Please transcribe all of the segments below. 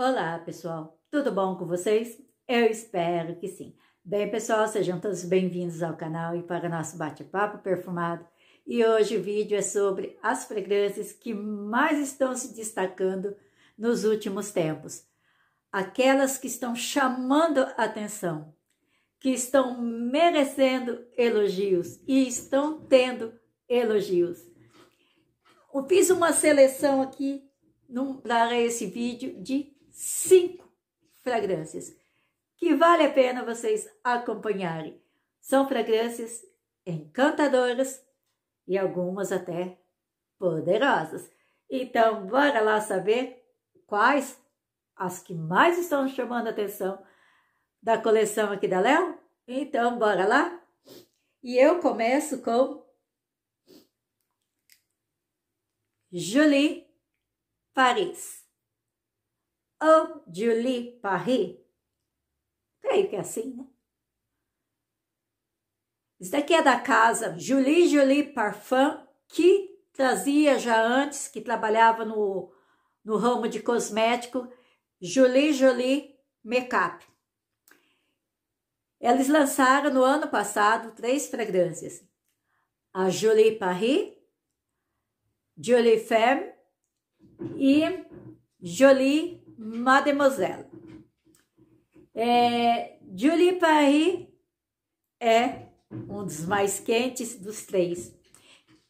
Olá, pessoal. Tudo bom com vocês? Eu espero que sim. Bem, pessoal, sejam todos bem-vindos ao canal e para nosso bate-papo perfumado. E hoje o vídeo é sobre as fragrâncias que mais estão se destacando nos últimos tempos. Aquelas que estão chamando atenção, que estão merecendo elogios e estão tendo elogios. Eu fiz uma seleção aqui para esse vídeo de cinco fragrâncias que vale a pena vocês acompanharem. São fragrâncias encantadoras e algumas até poderosas. Então, bora lá saber quais as que mais estão chamando a atenção da coleção aqui da Léo? Então, bora lá? E eu começo com Julie Paris. Oh, Julie Paris. Creio que é assim, né? Isso daqui é da casa Julie Julie Parfum, que trazia já antes, que trabalhava no, no ramo de cosmético, Julie Julie Makeup. Eles lançaram no ano passado três fragrâncias: a Julie Paris, Julie Femme e Jolie Mademoiselle. É, Julie Paris é um dos mais quentes dos três.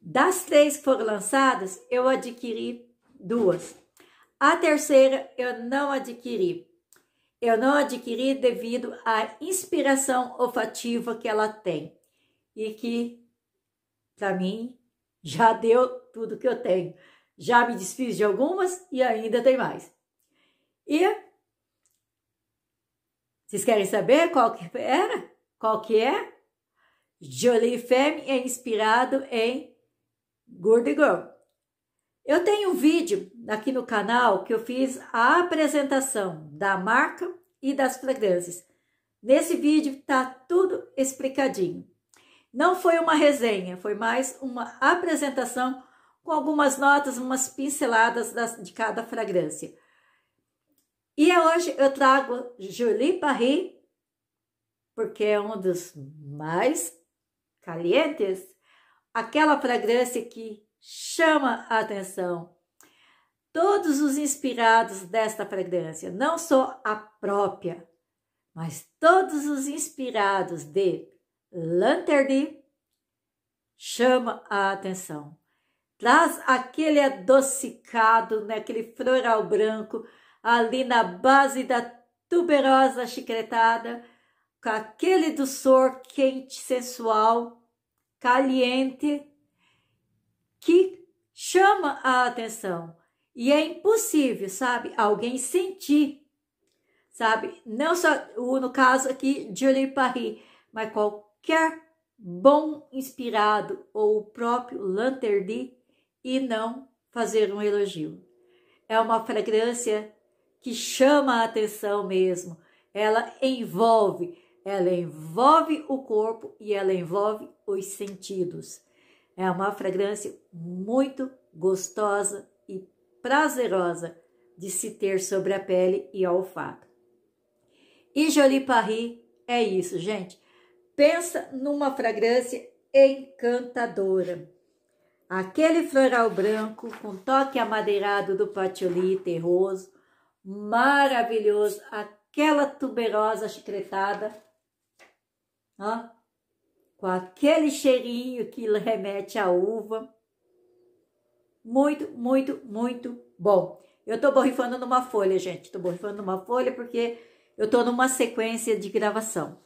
Das três que foram lançadas, eu adquiri duas. A terceira eu não adquiri. Eu não adquiri devido à inspiração olfativa que ela tem e que, para mim, já deu tudo que eu tenho. Já me desfiz de algumas e ainda tem mais. E vocês querem saber qual que era? É? Qual que é? Jolie Femme é inspirado em Good Girl. Eu tenho um vídeo aqui no canal que eu fiz a apresentação da marca e das fragrâncias. Nesse vídeo tá tudo explicadinho. Não foi uma resenha, foi mais uma apresentação com algumas notas, umas pinceladas das, de cada fragrância. E é hoje eu trago Julie Parry, porque é um dos mais calientes, aquela fragrância que chama a atenção. Todos os inspirados desta fragrância, não só a própria, mas todos os inspirados de Lanterdy, chama a atenção. Traz aquele adocicado, né, aquele floral branco, ali na base da tuberosa chicletada, com aquele doçor quente sensual, caliente, que chama a atenção. E é impossível, sabe, alguém sentir, sabe? Não só no caso aqui de Julie Parry, mas qualquer bom inspirado ou o próprio Lanterdi e não fazer um elogio. É uma fragrância que chama a atenção mesmo. Ela envolve, ela envolve o corpo e ela envolve os sentidos. É uma fragrância muito gostosa e prazerosa de se ter sobre a pele e ao olfato. E Jolie Paris é isso, gente. Pensa numa fragrância encantadora. Aquele floral branco com toque amadeirado do patchouli terroso, maravilhoso, aquela tuberosa chicletada, ó, com aquele cheirinho que remete à uva. Muito, muito, muito bom. Eu tô borrifando numa folha, gente. Tô borrifando numa folha porque eu tô numa sequência de gravação.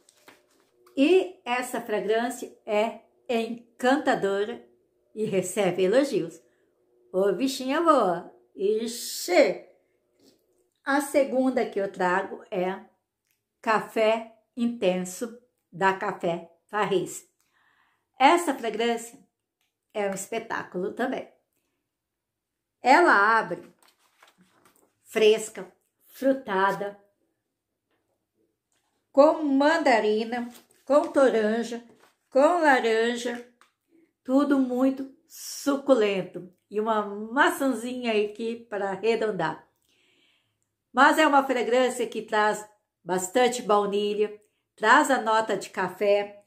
E essa fragrância é encantadora e recebe elogios. Ô, bichinha boa! Ixi! A segunda que eu trago é Café Intenso da Café Farris. Essa fragrância é um espetáculo também. Ela abre fresca, frutada, com mandarina, com toranja, com laranja, tudo muito suculento e uma maçãzinha aqui para arredondar. Mas é uma fragrância que traz bastante baunilha, traz a nota de café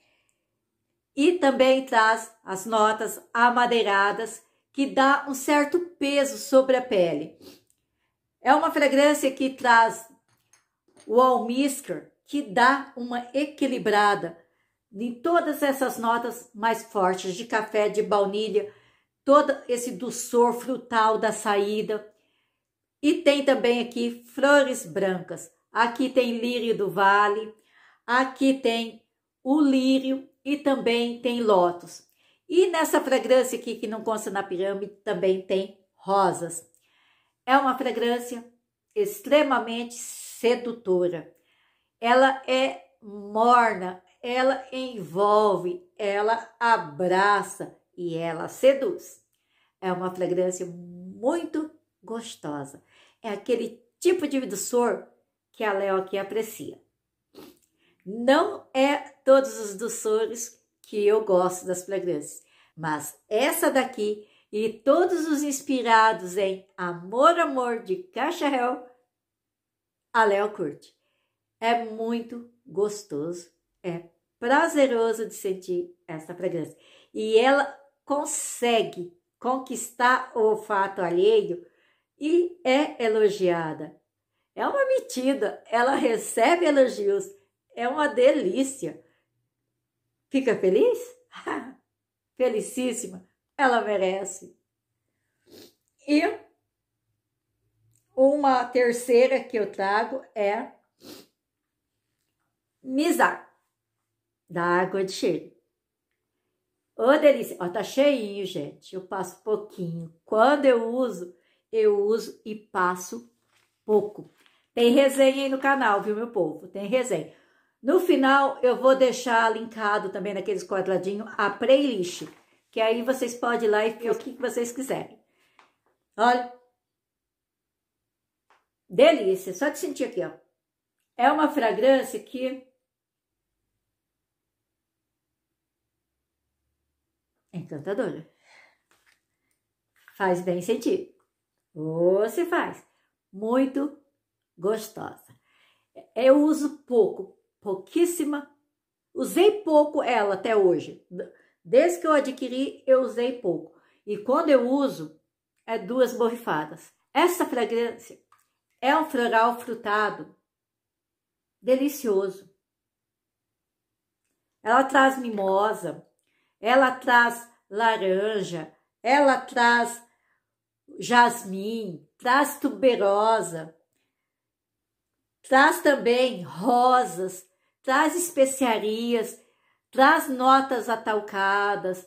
e também traz as notas amadeiradas que dá um certo peso sobre a pele. É uma fragrância que traz o almíscar que dá uma equilibrada em todas essas notas mais fortes de café, de baunilha, todo esse doçor frutal da saída. E tem também aqui flores brancas. Aqui tem lírio do vale, aqui tem o lírio e também tem lótus. E nessa fragrância aqui que não consta na pirâmide também tem rosas. É uma fragrância extremamente sedutora. Ela é morna, ela envolve, ela abraça e ela seduz. É uma fragrância muito gostosa é aquele tipo de doçor que a Léo aqui aprecia. Não é todos os doçores que eu gosto das fragrâncias, mas essa daqui e todos os inspirados em Amor, Amor de Cacharel, a Léo curte. É muito gostoso, é prazeroso de sentir essa fragrância. E ela consegue conquistar o olfato alheio e é elogiada. É uma metida, ela recebe elogios, é uma delícia. Fica feliz? Felicíssima, ela merece. E uma terceira que eu trago é Mizar, da água de cheiro. Ô, delícia! Ó, tá cheinho, gente. Eu passo pouquinho. Quando eu uso, eu uso e passo pouco. Tem resenha aí no canal, viu, meu povo? Tem resenha. No final, eu vou deixar linkado também naqueles quadradinhos a playlist, que aí vocês podem ir lá e ver o que vocês quiserem. Olha. Delícia, só de sentir aqui, ó. É uma fragrância que encantadora. Faz bem sentido. Você faz. Muito gostosa. Eu uso pouco, pouquíssima. Usei pouco ela até hoje. Desde que eu adquiri, eu usei pouco. E quando eu uso, é duas borrifadas. Essa fragrância é um floral frutado delicioso. Ela traz mimosa, ela traz laranja, ela traz jasmim, traz tuberosa, traz também rosas, traz especiarias, traz notas atalcadas,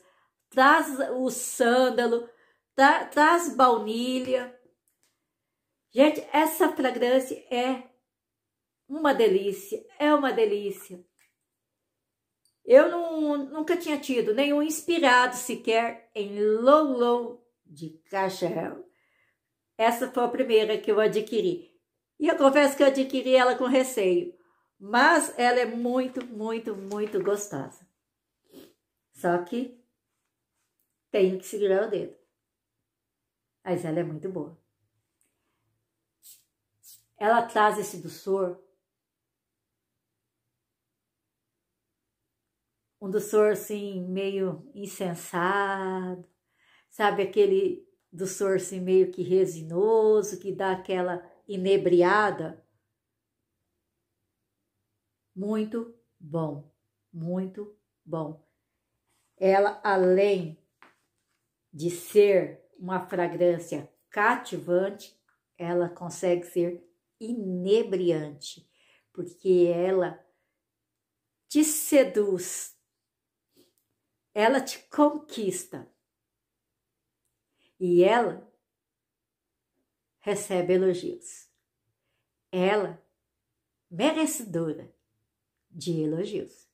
traz o sândalo, tra traz baunilha. Gente, essa fragrância é uma delícia, é uma delícia. Eu não, nunca tinha tido nenhum inspirado sequer em Low Low de caixa. Essa foi a primeira que eu adquiri. E eu confesso que eu adquiri ela com receio, mas ela é muito, muito, muito gostosa. Só que tenho que segurar o dedo. Mas ela é muito boa. Ela traz esse doçor. Um doçor assim, meio insensado sabe aquele do sorso meio que resinoso, que dá aquela inebriada. Muito bom, muito bom. Ela, além de ser uma fragrância cativante, ela consegue ser inebriante, porque ela te seduz, ela te conquista e ela recebe elogios. Ela, merecedora de elogios.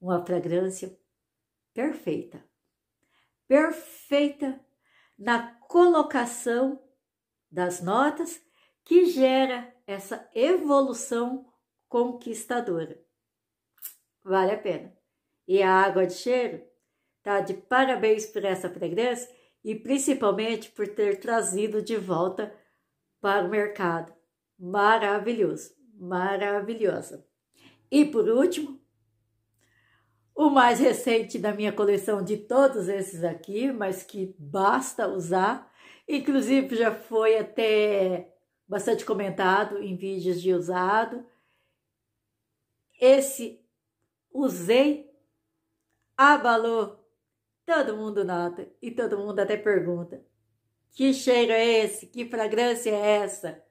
Uma fragrância perfeita. Perfeita na colocação das notas que gera essa evolução conquistadora. Vale a pena. E a água de cheiro tá de parabéns por essa fragrância e principalmente por ter trazido de volta para o mercado. Maravilhoso, maravilhosa. E por último, o mais recente da minha coleção de todos esses aqui, mas que basta usar, inclusive já foi até bastante comentado em vídeos de usado. Esse usei, abalou Todo mundo nota e todo mundo até pergunta: que cheiro é esse? Que fragrância é essa?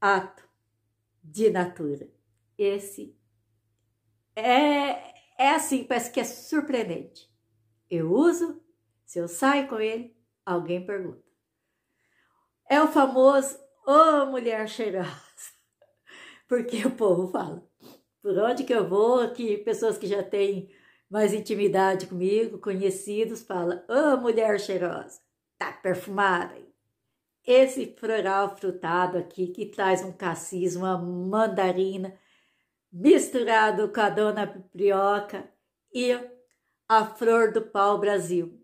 Ato de natura. Esse é, é assim, parece que é surpreendente. Eu uso, se eu saio com ele, alguém pergunta. É o famoso ô oh, mulher cheirosa, porque o povo fala. Por onde que eu vou, que pessoas que já têm mais intimidade comigo, conhecidos, fala: "Ô, oh, mulher cheirosa, tá perfumada". Esse floral frutado aqui que traz um cassis, uma mandarina misturado com a dona Prioca e a flor do pau Brasil.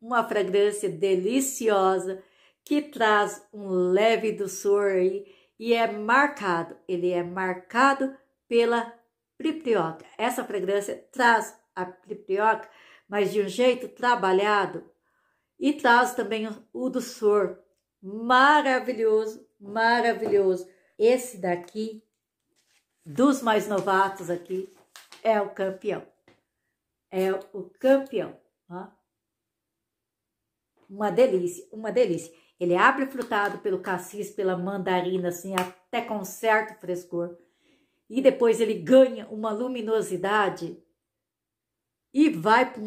Uma fragrância deliciosa que traz um leve doçor aí e é marcado, ele é marcado pela Prioca. Essa fragrância traz a criptioca, mas de um jeito trabalhado. E traz também o do sor, maravilhoso, maravilhoso. Esse daqui, dos mais novatos aqui, é o campeão. É o campeão. Ó. Uma delícia, uma delícia. Ele abre-frutado pelo cassis, pela mandarina, assim, até com certo frescor. E depois ele ganha uma luminosidade e vai para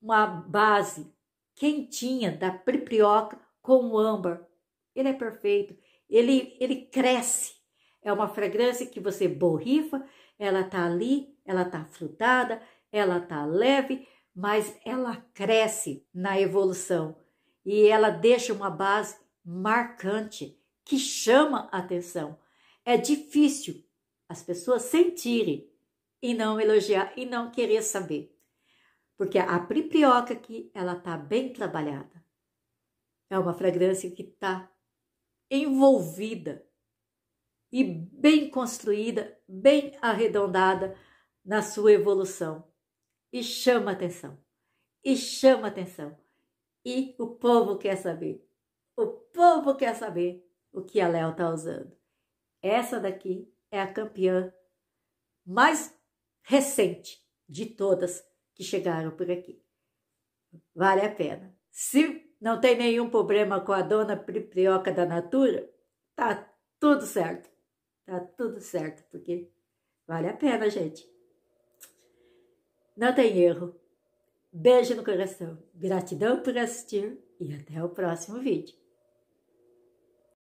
uma base quentinha da pripioca com o âmbar. Ele é perfeito, ele, ele cresce. É uma fragrância que você borrifa, ela tá ali, ela tá frutada, ela tá leve, mas ela cresce na evolução e ela deixa uma base marcante que chama a atenção. É difícil as pessoas sentirem e não elogiar e não querer saber porque a priprioca aqui, ela tá bem trabalhada. É uma fragrância que tá envolvida e bem construída, bem arredondada na sua evolução. E chama atenção. E chama atenção. E o povo quer saber. O povo quer saber o que a Léo tá usando. Essa daqui é a campeã mais recente de todas que chegaram por aqui. Vale a pena. Se não tem nenhum problema com a dona Priprioca da Natura, tá tudo certo. Tá tudo certo, porque vale a pena, gente. Não tem erro. Beijo no coração. Gratidão por assistir e até o próximo vídeo.